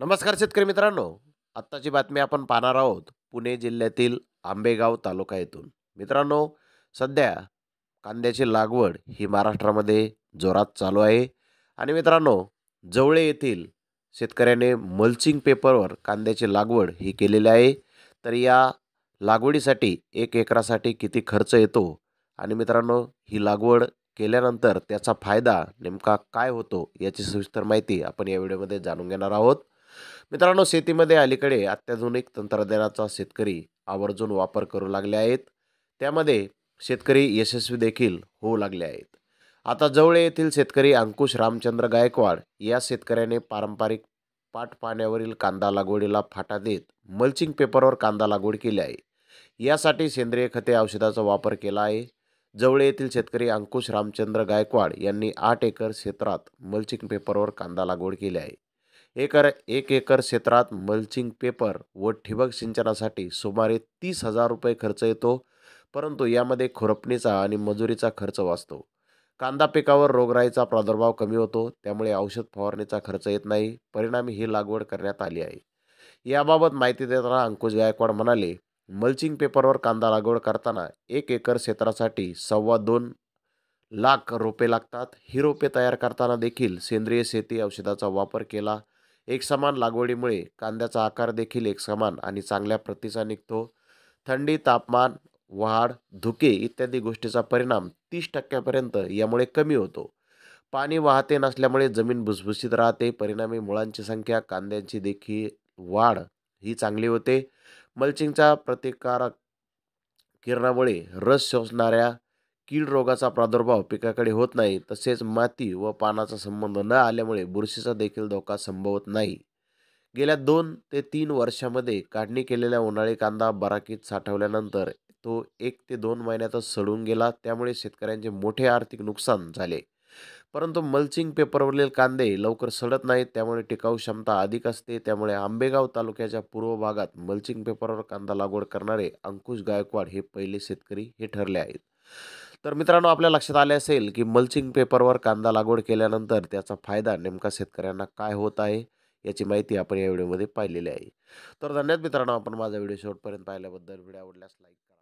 नमस्कार शेतकरी मित्रांनो आत्ताची बातमी आपण पाहणार आहोत पुणे जिल्ह्यातील आंबेगाव तालुका येथून मित्रांनो सध्या कांद्याची लागवड ही महाराष्ट्रामध्ये जोरात चालू आहे आणि मित्रांनो जवळे येथील शेतकऱ्याने मल्चिंग पेपरवर कांद्याची लागवड ही केलेली आहे तर या लागवडीसाठी एक एकरासाठी किती खर्च येतो आणि मित्रांनो ही लागवड केल्यानंतर त्याचा फायदा नेमका काय होतो याची सविस्तर माहिती आपण या व्हिडिओमध्ये जाणून घेणार आहोत मित्रांनो शेतीमध्ये अलीकडे अत्याधुनिक तंत्रज्ञानाचा शेतकरी आवर्जून वापर करू लागले आहेत त्यामध्ये शेतकरी यशस्वी देखील होऊ लागले आहेत आता जवळ येथील शेतकरी अंकुश रामचंद्र गायकवाड या शेतकऱ्याने पारंपरिक पाटपाण्यावरील कांदा लागवडीला फाटा देत मल्चिंग पेपरवर कांदा लागवड केली आहे यासाठी सेंद्रिय खते औषधाचा वापर केला आहे जवळ येथील शेतकरी अंकुश रामचंद्र गायकवाड यांनी आठ एकर क्षेत्रात मल्चिंग पेपरवर कांदा लागवड केली आहे एकर एक एकर क्षेत्रात मल्चिंग पेपर व ठिबक सिंचनासाठी सुमारे तीस हजार रुपये खर्च येतो परंतु यामध्ये खुरपणीचा आणि मजुरीचा खर्च वाचतो कांदा पिकावर रोगराईचा प्रादुर्भाव कमी होतो त्यामुळे औषध फवारणीचा खर्च येत नाही परिणामी ही लागवड करण्यात आली आहे याबाबत माहिती देताना अंकुश गायकवाड म्हणाले मल्चिंग पेपरवर कांदा लागवड करताना एक एकर क्षेत्रासाठी सव्वा दोन लाख रोपे लागतात ही रोपे तयार करताना देखील सेंद्रिय शेती औषधाचा वापर केला एकसमान लागवडीमुळे कांद्याचा आकार देखील एकसमान आणि चांगल्या प्रतीचा निघतो थंडी तापमान वाढ धुके इत्यादी गोष्टीचा परिणाम तीस टक्क्यापर्यंत यामुळे कमी होतो पाणी वाहते नसल्यामुळे जमीन भुसभुशीत राहते परिणामी मुळांची संख्या कांद्यांची देखील वाढ ही चांगली होते मल्चिंगचा प्रतिकारक किरणामुळे रस शोषणाऱ्या कीड रोगाचा प्रादुर्भाव पिकाकडे होत नाही तसेच माती व पानाचा संबंध न आल्यामुळे बुरशीचा देखील धोका संभवत नाही गेल्या दोन ते तीन वर्षामध्ये काढणी केलेल्या उन्हाळी कांदा बराकीत साठवल्यानंतर तो एक ते दोन महिन्यातच सडून गेला त्यामुळे शेतकऱ्यांचे मोठे आर्थिक नुकसान झाले परंतु मल्चिंग पेपरवरील कांदे लवकर सडत नाहीत त्यामुळे टिकाऊ क्षमता अधिक असते त्यामुळे आंबेगाव तालुक्याच्या पूर्व भागात मल्चिंग पेपरवर कांदा लागवड करणारे अंकुश गायकवाड हे पहिले शेतकरी हे ठरले आहेत तर मित्रांनो आपल्या लक्षात आले असेल की मल्चिंग पेपरवर कांदा लागवड केल्यानंतर त्याचा फायदा नेमका शेतकऱ्यांना काय होत आहे याची माहिती आपण या व्हिडिओमध्ये पाहिलेली आहे तर धन्यवाद मित्रांनो आपण माझा व्हिडिओ शेवटपर्यंत पाहिल्याबद्दल व्हिडिओ आवडल्यास लाईक